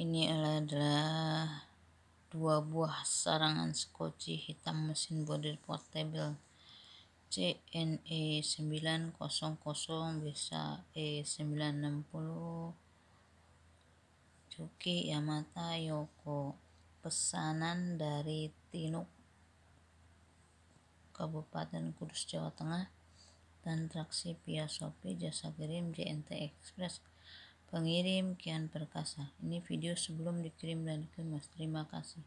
Ini adalah dua buah sarangan skoci hitam mesin body portable CNE 900 bisa E960 Juki Yamata Yoko pesanan dari Tinuk Kabupaten Kudus Jawa Tengah dan traksi via Shopee jasa kirim JNT Express Pengirim Kian Perkasa. Ini video sebelum dikirim dan mas Terima kasih.